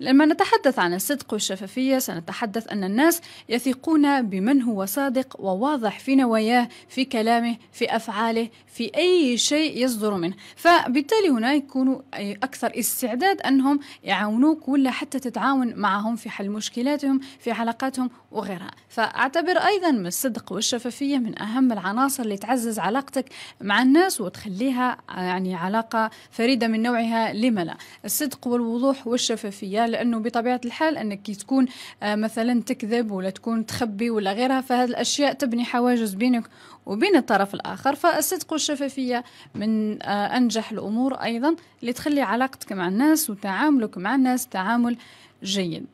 لما نتحدث عن الصدق والشفافية سنتحدث أن الناس يثقون بمن هو صادق وواضح في نواياه في كلامه في أفعاله في أي شيء يصدر منه فبالتالي هنا يكونوا أكثر استعداد أنهم يعاونوك ولا حتى تتعاون معهم في حل مشكلاتهم في علاقاتهم وغيرها فأعتبر أيضا من الصدق والشفافية من أهم العناصر اللي تعزز علاقتك مع الناس وتخليها يعني علاقة فريدة من نوعها لما لا الصدق والوضوح والشفافية لانه بطبيعه الحال انك كي تكون آه، مثلا تكذب ولا تكون تخبي ولا غيرها فهذه الاشياء تبني حواجز بينك وبين الطرف الاخر فالصدق والشفافيه من آه، انجح الامور ايضا اللي تخلي علاقتك مع الناس وتعاملك مع الناس تعامل جيد